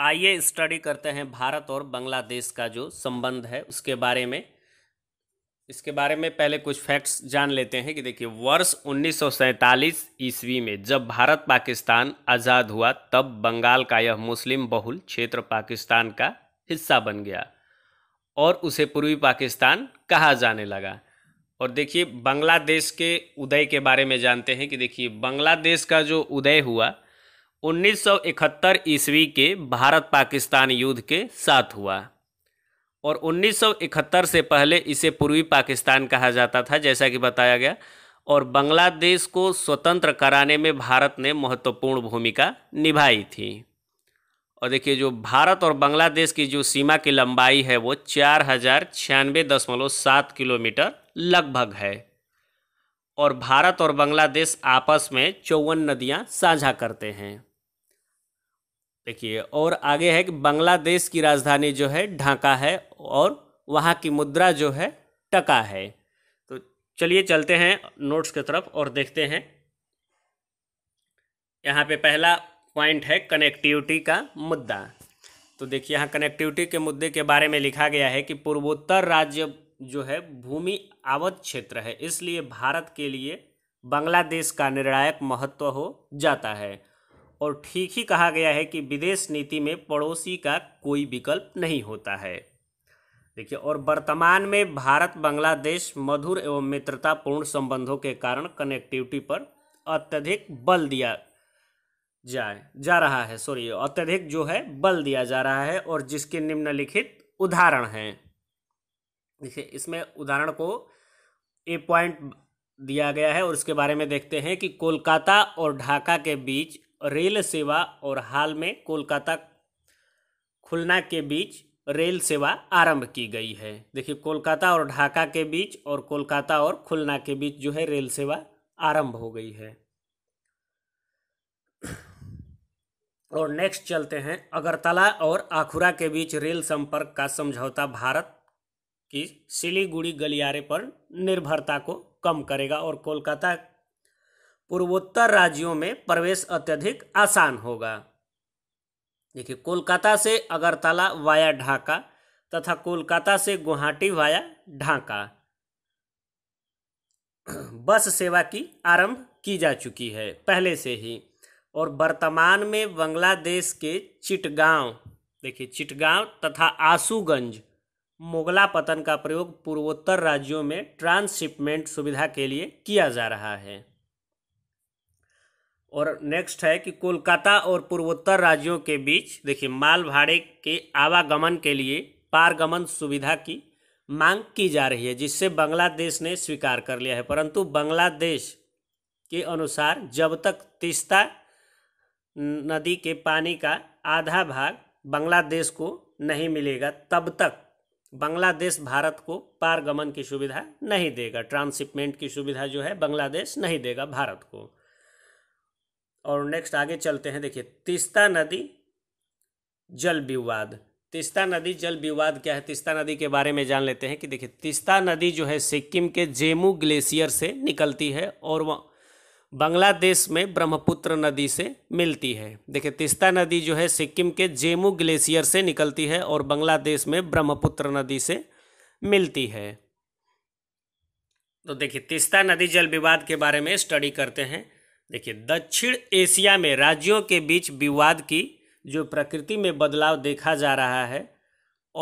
आइए स्टडी करते हैं भारत और बांग्लादेश का जो संबंध है उसके बारे में इसके बारे में पहले कुछ फैक्ट्स जान लेते हैं कि देखिए वर्ष उन्नीस ईस्वी में जब भारत पाकिस्तान आज़ाद हुआ तब बंगाल का यह मुस्लिम बहुल क्षेत्र पाकिस्तान का हिस्सा बन गया और उसे पूर्वी पाकिस्तान कहा जाने लगा और देखिए बांग्लादेश के उदय के बारे में जानते हैं कि देखिए बांग्लादेश का जो उदय हुआ 1971 ईस्वी के भारत पाकिस्तान युद्ध के साथ हुआ और 1971 से पहले इसे पूर्वी पाकिस्तान कहा जाता था जैसा कि बताया गया और बांग्लादेश को स्वतंत्र कराने में भारत ने महत्वपूर्ण भूमिका निभाई थी और देखिए जो भारत और बांग्लादेश की जो सीमा की लंबाई है वो चार हज़ार छियानवे दशमलव सात किलोमीटर लगभग है और भारत और बांग्लादेश आपस में चौवन नदियाँ साझा करते हैं देखिए और आगे है कि बांग्लादेश की राजधानी जो है ढाका है और वहाँ की मुद्रा जो है टका है तो चलिए चलते हैं नोट्स की तरफ और देखते हैं यहाँ पे पहला पॉइंट है कनेक्टिविटी का मुद्दा तो देखिए यहाँ कनेक्टिविटी के मुद्दे के बारे में लिखा गया है कि पूर्वोत्तर राज्य जो है भूमि आवत क्षेत्र है इसलिए भारत के लिए बांग्लादेश का निर्णायक महत्व हो जाता है और ठीक ही कहा गया है कि विदेश नीति में पड़ोसी का कोई विकल्प नहीं होता है देखिए और वर्तमान में भारत बांग्लादेश मधुर एवं मित्रतापूर्ण संबंधों के कारण कनेक्टिविटी पर अत्यधिक बल दिया जाए जा रहा है सॉरी अत्यधिक जो है बल दिया जा रहा है और जिसके निम्नलिखित उदाहरण हैं देखिए इसमें उदाहरण को ए पॉइंट दिया गया है और इसके बारे में देखते हैं कि कोलकाता और ढाका के बीच रेल सेवा और हाल में कोलकाता खुलना के बीच रेल सेवा आरंभ की गई है देखिए कोलकाता और ढाका के बीच और कोलकाता और खुलना के बीच जो है रेल सेवा आरंभ हो गई है और नेक्स्ट चलते हैं अगरतला और आखुरा के बीच रेल संपर्क का समझौता भारत की सिलीगुड़ी गलियारे पर निर्भरता को कम करेगा और कोलकाता पूर्वोत्तर राज्यों में प्रवेश अत्यधिक आसान होगा देखिए कोलकाता से अगरतला वाया ढाका तथा कोलकाता से गुवाहाटी वाया ढाका बस सेवा की आरंभ की जा चुकी है पहले से ही और वर्तमान में बांग्लादेश के चिटगांव देखिए चिटगांव तथा आसूगंज मोगला पतन का प्रयोग पूर्वोत्तर राज्यों में ट्रांसशिपमेंट सुविधा के लिए किया जा रहा है और नेक्स्ट है कि कोलकाता और पूर्वोत्तर राज्यों के बीच देखिए माल भाड़े के आवागमन के लिए पारगमन सुविधा की मांग की जा रही है जिससे बांग्लादेश ने स्वीकार कर लिया है परंतु बांग्लादेश के अनुसार जब तक तीस्ता नदी के पानी का आधा भाग बांग्लादेश को नहीं मिलेगा तब तक बांग्लादेश भारत को पारगमन की सुविधा नहीं देगा ट्रांसशिपमेंट की सुविधा जो है बांग्लादेश नहीं देगा भारत को और नेक्स्ट आगे चलते हैं देखिए तिस्ता नदी जल विवाद तिस्ता नदी जल विवाद क्या है तिस्ता नदी के बारे में जान लेते हैं कि देखिए तिस्ता नदी जो है सिक्किम के जेमू ग्लेशियर से निकलती है और वह बांग्लादेश में ब्रह्मपुत्र नदी से मिलती है देखिए तिस्ता नदी जो है सिक्किम के जेमू ग्लेशियर से निकलती है और बांग्लादेश में ब्रह्मपुत्र नदी से मिलती है तो देखिए तिस्ता नदी जल विवाद के बारे में स्टडी करते हैं देखिए दक्षिण एशिया में राज्यों के बीच विवाद की जो प्रकृति में बदलाव देखा जा रहा है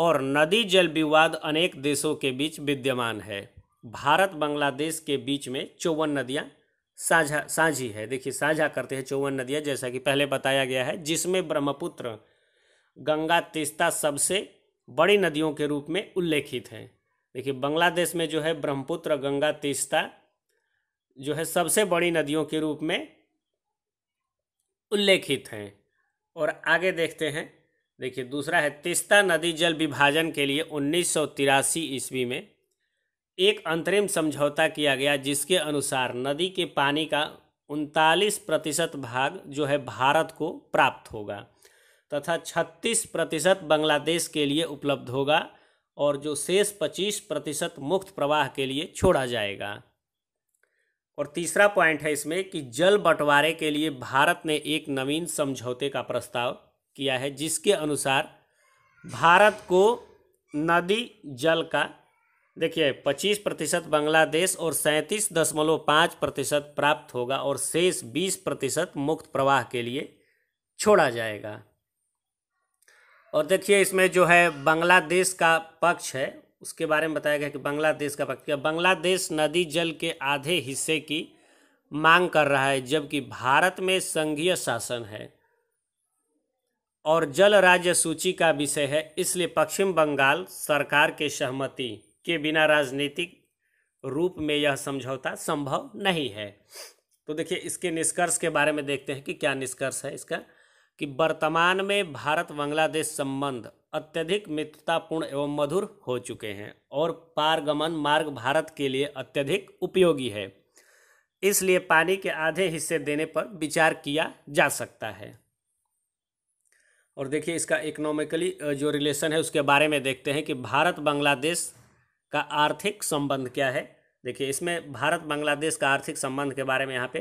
और नदी जल विवाद अनेक देशों के बीच विद्यमान है भारत बांग्लादेश के बीच में चौवन नदियाँ साझा साझी है देखिए साझा करते हैं चौवन नदियाँ जैसा कि पहले बताया गया है जिसमें ब्रह्मपुत्र गंगा तीस्ता सबसे बड़ी नदियों के रूप में उल्लेखित हैं देखिए बांग्लादेश में जो है ब्रह्मपुत्र गंगा तीस्ता जो है सबसे बड़ी नदियों के रूप में उल्लेखित हैं और आगे देखते हैं देखिए दूसरा है तिस्ता नदी जल विभाजन के लिए उन्नीस ईस्वी में एक अंतरिम समझौता किया गया जिसके अनुसार नदी के पानी का उनतालीस प्रतिशत भाग जो है भारत को प्राप्त होगा तथा छत्तीस प्रतिशत बांग्लादेश के लिए उपलब्ध होगा और जो शेष पच्चीस प्रतिशत मुक्त प्रवाह के लिए छोड़ा जाएगा और तीसरा पॉइंट है इसमें कि जल बंटवारे के लिए भारत ने एक नवीन समझौते का प्रस्ताव किया है जिसके अनुसार भारत को नदी जल का देखिए 25 प्रतिशत बांग्लादेश और सैंतीस दशमलव पाँच प्रतिशत प्राप्त होगा और शेष 20 प्रतिशत मुक्त प्रवाह के लिए छोड़ा जाएगा और देखिए इसमें जो है बांग्लादेश का पक्ष है उसके बारे में बताया गया कि बांग्लादेश का पक्ष बांग्लादेश नदी जल के आधे हिस्से की मांग कर रहा है जबकि भारत में संघीय शासन है और जल राज्य सूची का विषय है इसलिए पश्चिम बंगाल सरकार के सहमति के बिना राजनीतिक रूप में यह समझौता संभव नहीं है तो देखिए इसके निष्कर्ष के बारे में देखते हैं कि क्या निष्कर्ष है इसका कि वर्तमान में भारत बांग्लादेश संबंध अत्यधिक मित्रतापूर्ण एवं मधुर हो चुके हैं और पारगमन मार्ग भारत के लिए अत्यधिक उपयोगी है इसलिए पानी के आधे हिस्से देने पर विचार किया जा सकता है और देखिए इसका इकोनॉमिकली जो रिलेशन है उसके बारे में देखते हैं कि भारत बांग्लादेश का आर्थिक संबंध क्या है देखिए इसमें भारत बांग्लादेश का आर्थिक संबंध के बारे में यहाँ पे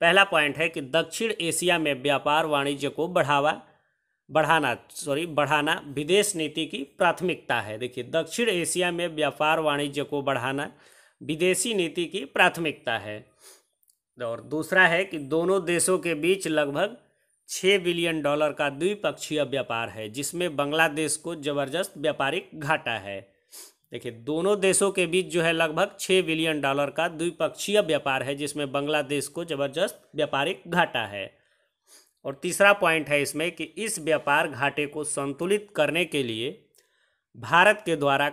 पहला पॉइंट है कि दक्षिण एशिया में व्यापार वाणिज्य को बढ़ावा बढ़ाना सॉरी बढ़ाना विदेश नीति की प्राथमिकता है देखिए दक्षिण एशिया में व्यापार वाणिज्य को बढ़ाना विदेशी नीति की प्राथमिकता है और दूसरा है कि दोनों देशों के बीच लगभग छः बिलियन डॉलर का द्विपक्षीय व्यापार है जिसमें बांग्लादेश को जबरदस्त व्यापारिक घाटा है देखिए दोनों देशों के बीच जो है लगभग छः बिलियन डॉलर का द्विपक्षीय व्यापार है जिसमें बांग्लादेश को जबरदस्त व्यापारिक घाटा है और तीसरा पॉइंट है इसमें कि इस व्यापार घाटे को संतुलित करने के लिए भारत के द्वारा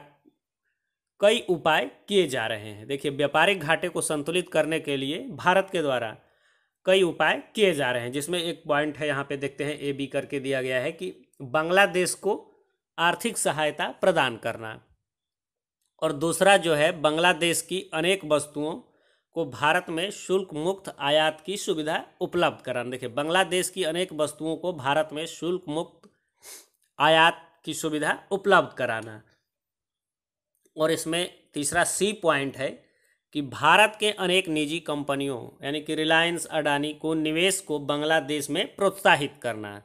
कई उपाय किए जा रहे हैं देखिए व्यापारिक घाटे को संतुलित करने के लिए भारत के द्वारा कई उपाय किए जा रहे हैं जिसमें एक पॉइंट है यहाँ पे देखते हैं ए बी करके दिया गया है कि बांग्लादेश को आर्थिक सहायता प्रदान करना और दूसरा जो है बांग्लादेश की अनेक वस्तुओं को भारत में शुल्क मुक्त आयात की सुविधा उपलब्ध कराना देखिए बांग्लादेश की अनेक वस्तुओं को भारत में शुल्क मुक्त आयात की सुविधा उपलब्ध कराना और इसमें तीसरा सी पॉइंट है कि भारत के अनेक निजी कंपनियों यानी कि रिलायंस अडानी को निवेश को बांग्लादेश में प्रोत्साहित करना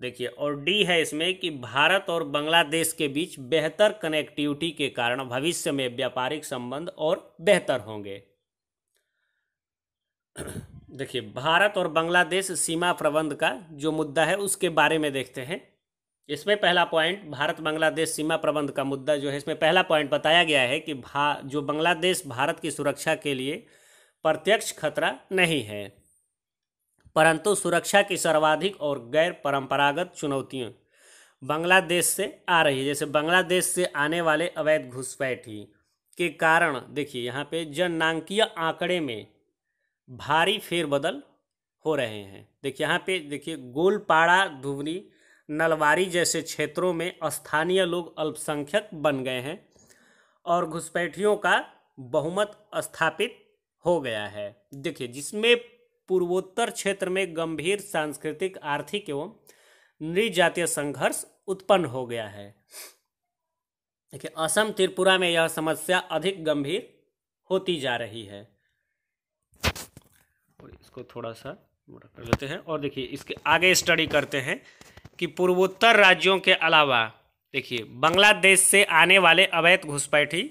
देखिए और डी है इसमें कि भारत और बांग्लादेश के बीच बेहतर कनेक्टिविटी के कारण भविष्य में व्यापारिक संबंध और बेहतर होंगे देखिए भारत और बांग्लादेश सीमा प्रबंध का जो मुद्दा है उसके बारे में देखते हैं इसमें पहला पॉइंट भारत बांग्लादेश सीमा प्रबंध का मुद्दा जो है इसमें पहला पॉइंट बताया गया है कि भा जो बांग्लादेश भारत की सुरक्षा के लिए प्रत्यक्ष खतरा नहीं है परंतु सुरक्षा की सर्वाधिक और गैर परंपरागत चुनौतियाँ बांग्लादेश से आ रही है जैसे बांग्लादेश से आने वाले अवैध घुसपैठी के कारण देखिए यहाँ पे जननांकीय आंकड़े में भारी फेरबदल हो रहे हैं देखिए यहाँ पे देखिए गोलपाड़ा धुबनी नलवारी जैसे क्षेत्रों में स्थानीय लोग अल्पसंख्यक बन गए हैं और घुसपैठियों का बहुमत स्थापित हो गया है देखिए जिसमें पूर्वोत्तर क्षेत्र में गंभीर सांस्कृतिक आर्थिक एवं नृजातीय संघर्ष उत्पन्न हो गया है देखिए असम त्रिपुरा में यह समस्या अधिक गंभीर होती जा रही है और इसको थोड़ा सा मोटा कर लेते हैं और देखिए इसके आगे स्टडी करते हैं कि पूर्वोत्तर राज्यों के अलावा देखिए बांग्लादेश से आने वाले अवैध घुसपैठी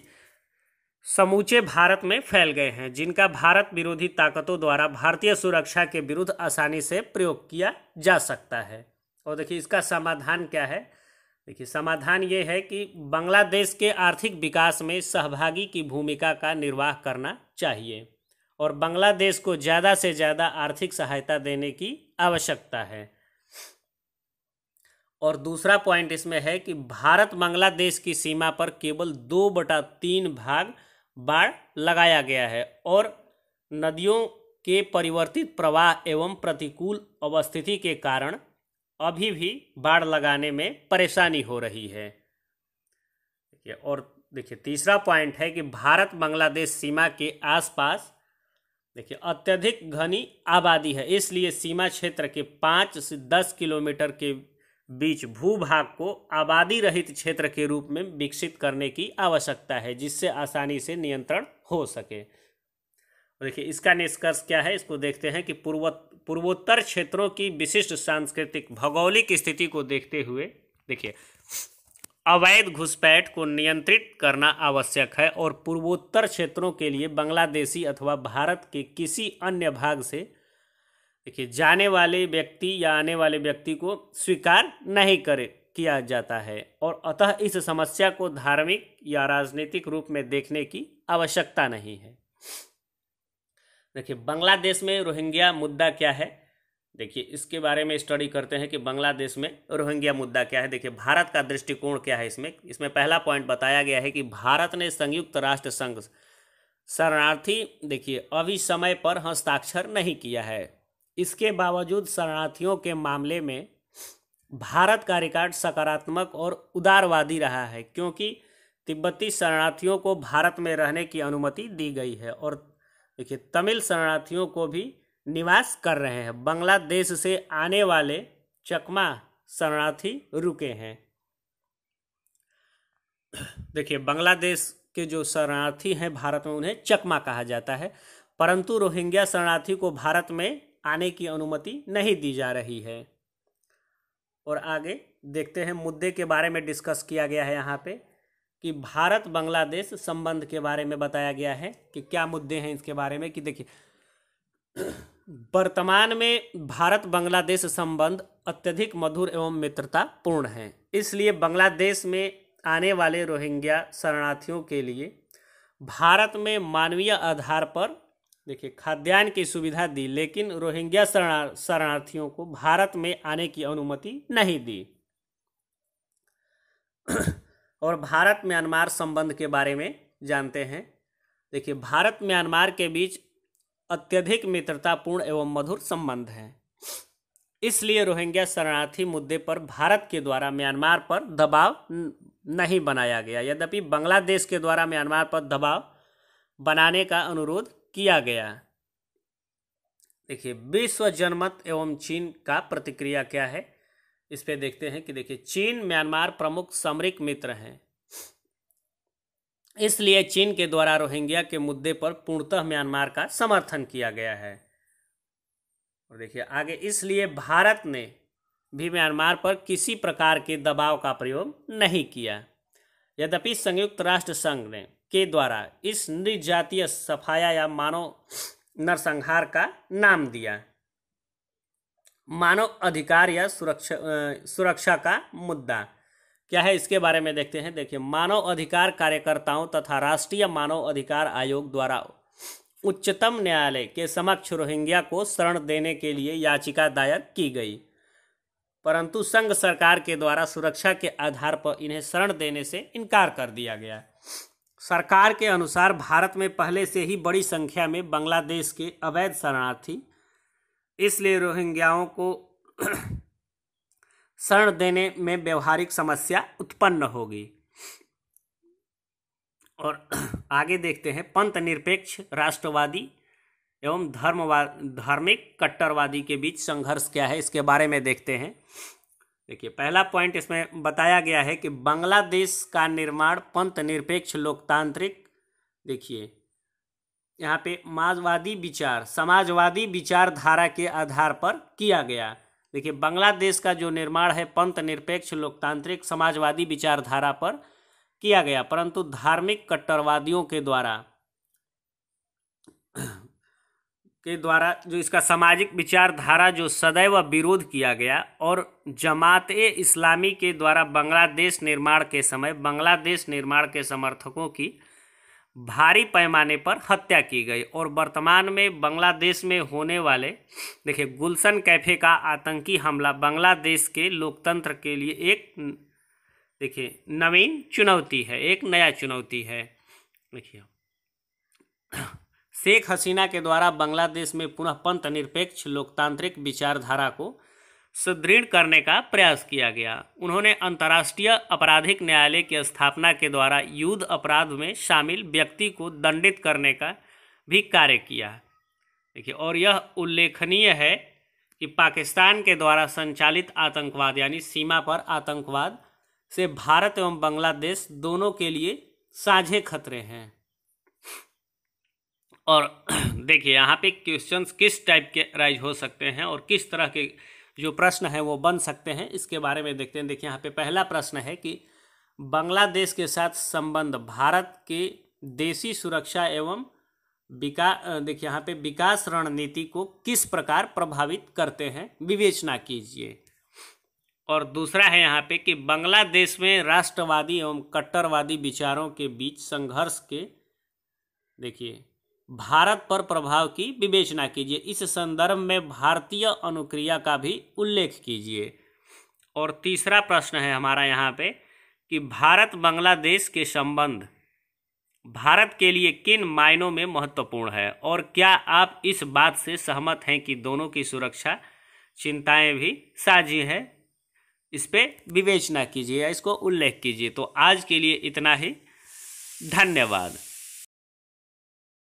समूचे भारत में फैल गए हैं जिनका भारत विरोधी ताकतों द्वारा भारतीय सुरक्षा के विरुद्ध आसानी से प्रयोग किया जा सकता है और देखिए इसका समाधान क्या है देखिए समाधान ये है कि बांग्लादेश के आर्थिक विकास में सहभागी की भूमिका का निर्वाह करना चाहिए और बांग्लादेश को ज़्यादा से ज़्यादा आर्थिक सहायता देने की आवश्यकता है और दूसरा पॉइंट इसमें है कि भारत बांग्लादेश की सीमा पर केवल दो बटा तीन भाग बाढ़ लगाया गया है और नदियों के परिवर्तित प्रवाह एवं प्रतिकूल अवस्थिति के कारण अभी भी बाढ़ लगाने में परेशानी हो रही है और देखिए तीसरा पॉइंट है कि भारत बांग्लादेश सीमा के आसपास देखिए अत्यधिक घनी आबादी है इसलिए सीमा क्षेत्र के पाँच से दस किलोमीटर के बीच भूभाग को आबादी रहित क्षेत्र के रूप में विकसित करने की आवश्यकता है जिससे आसानी से नियंत्रण हो सके देखिए इसका निष्कर्ष क्या है इसको देखते हैं कि पूर्व पूर्वोत्तर क्षेत्रों की विशिष्ट सांस्कृतिक भौगोलिक स्थिति को देखते हुए देखिए अवैध घुसपैठ को नियंत्रित करना आवश्यक है और पूर्वोत्तर क्षेत्रों के लिए बांग्लादेशी अथवा भारत के किसी अन्य भाग से देखिए जाने वाले व्यक्ति या आने वाले व्यक्ति को स्वीकार नहीं करे किया जाता है और अतः इस समस्या को धार्मिक या राजनीतिक रूप में देखने की आवश्यकता नहीं है देखिए बांग्लादेश में रोहिंग्या मुद्दा क्या है देखिए इसके बारे में स्टडी करते हैं कि बांग्लादेश में रोहिंग्या मुद्दा क्या है देखिए भारत का दृष्टिकोण क्या है इसमें इसमें पहला पॉइंट बताया गया है कि भारत ने संयुक्त राष्ट्र संघ शरणार्थी देखिए अभी समय पर हस्ताक्षर नहीं किया है इसके बावजूद शरणार्थियों के मामले में भारत का रिकॉर्ड सकारात्मक और उदारवादी रहा है क्योंकि तिब्बती शरणार्थियों को भारत में रहने की अनुमति दी गई है और देखिए तमिल शरणार्थियों को भी निवास कर रहे हैं बांग्लादेश से आने वाले चकमा शरणार्थी रुके हैं देखिए बांग्लादेश के जो शरणार्थी हैं भारत में उन्हें चकमा कहा जाता है परंतु रोहिंग्या शरणार्थी को भारत में आने की अनुमति नहीं दी जा रही है और आगे देखते हैं मुद्दे के बारे में डिस्कस किया गया है यहाँ पे कि भारत बांग्लादेश संबंध के बारे में बताया गया है कि क्या मुद्दे हैं इसके बारे में कि देखिए वर्तमान में भारत बांग्लादेश संबंध अत्यधिक मधुर एवं मित्रतापूर्ण हैं इसलिए बांग्लादेश में आने वाले रोहिंग्या शरणार्थियों के लिए भारत में मानवीय आधार पर देखिए खाद्यान्न की सुविधा दी लेकिन रोहिंग्या शरणार शरणार्थियों को भारत में आने की अनुमति नहीं दी और भारत म्यांमार संबंध के बारे में जानते हैं देखिए भारत म्यांमार के बीच अत्यधिक मित्रतापूर्ण एवं मधुर संबंध है इसलिए रोहिंग्या शरणार्थी मुद्दे पर भारत के द्वारा म्यांमार पर दबाव नहीं बनाया गया यद्यपि बांग्लादेश के द्वारा म्यांमार पर दबाव बनाने का अनुरोध किया गया देखिए विश्व जनमत एवं चीन का प्रतिक्रिया क्या है इस पे देखते हैं कि देखिए चीन म्यांमार प्रमुख सामरिक मित्र हैं इसलिए चीन के द्वारा रोहिंग्या के मुद्दे पर पूर्णतः म्यांमार का समर्थन किया गया है और देखिए आगे इसलिए भारत ने भी म्यांमार पर किसी प्रकार के दबाव का प्रयोग नहीं किया यद्यपि संयुक्त राष्ट्र संघ ने के द्वारा इस निर्जातीय सफाया या मानव नरसंहार का नाम दिया मानव अधिकार या सुरक्षा सुरक्षा का मुद्दा क्या है इसके बारे में देखते हैं देखिए मानव अधिकार कार्यकर्ताओं तथा राष्ट्रीय मानव अधिकार आयोग द्वारा उच्चतम न्यायालय के समक्ष रोहिंग्या को शरण देने के लिए याचिका दायर की गई परंतु संघ सरकार के द्वारा सुरक्षा के आधार पर इन्हें शरण देने से इनकार कर दिया गया सरकार के अनुसार भारत में पहले से ही बड़ी संख्या में बांग्लादेश के अवैध शरणार्थी इसलिए रोहिंग्याओं को शरण देने में व्यवहारिक समस्या उत्पन्न होगी और आगे देखते हैं पंथ निरपेक्ष राष्ट्रवादी एवं धर्मवाद धार्मिक कट्टरवादी के बीच संघर्ष क्या है इसके बारे में देखते हैं देखिए पहला पॉइंट इसमें बताया गया है कि बांग्लादेश का निर्माण पंथ निरपेक्ष लोकतांत्रिक देखिए यहाँ पे माजवादी विचार समाजवादी विचारधारा के आधार पर किया गया देखिए बांग्लादेश का जो निर्माण है पंथ निरपेक्ष लोकतांत्रिक समाजवादी विचारधारा पर किया गया परंतु धार्मिक कट्टरवादियों के द्वारा के द्वारा जो इसका सामाजिक विचारधारा जो सदैव विरोध किया गया और जमात ए इस्लामी के द्वारा बांग्लादेश निर्माण के समय बांग्लादेश निर्माण के समर्थकों की भारी पैमाने पर हत्या की गई और वर्तमान में बांग्लादेश में होने वाले देखिए गुलशन कैफे का आतंकी हमला बांग्लादेश के लोकतंत्र के लिए एक देखिए नवीन चुनौती है एक नया चुनौती है देखिए शेख हसीना के द्वारा बांग्लादेश में पुनः पंथ निरपेक्ष लोकतांत्रिक विचारधारा को सुदृढ़ करने का प्रयास किया गया उन्होंने अंतर्राष्ट्रीय आपराधिक न्यायालय की स्थापना के द्वारा युद्ध अपराध में शामिल व्यक्ति को दंडित करने का भी कार्य किया देखिए और यह उल्लेखनीय है कि पाकिस्तान के द्वारा संचालित आतंकवाद यानी सीमा पर आतंकवाद से भारत एवं बांग्लादेश दोनों के लिए साझे खतरे हैं और देखिए यहाँ पे क्वेश्चंस किस टाइप के राइज हो सकते हैं और किस तरह के जो प्रश्न है वो बन सकते हैं इसके बारे में देखते हैं देखिए यहाँ पे पहला प्रश्न है कि बांग्लादेश के साथ संबंध भारत के देशी सुरक्षा एवं विकास देखिए यहाँ पे विकास रणनीति को किस प्रकार प्रभावित करते हैं विवेचना कीजिए और दूसरा है यहाँ पे कि बांग्लादेश में राष्ट्रवादी एवं कट्टरवादी विचारों के बीच संघर्ष के देखिए भारत पर प्रभाव की विवेचना कीजिए इस संदर्भ में भारतीय अनुक्रिया का भी उल्लेख कीजिए और तीसरा प्रश्न है हमारा यहाँ पे कि भारत बांग्लादेश के संबंध भारत के लिए किन मायनों में महत्वपूर्ण है और क्या आप इस बात से सहमत हैं कि दोनों की सुरक्षा चिंताएं भी साझी हैं इस पर विवेचना कीजिए या इसको उल्लेख कीजिए तो आज के लिए इतना ही धन्यवाद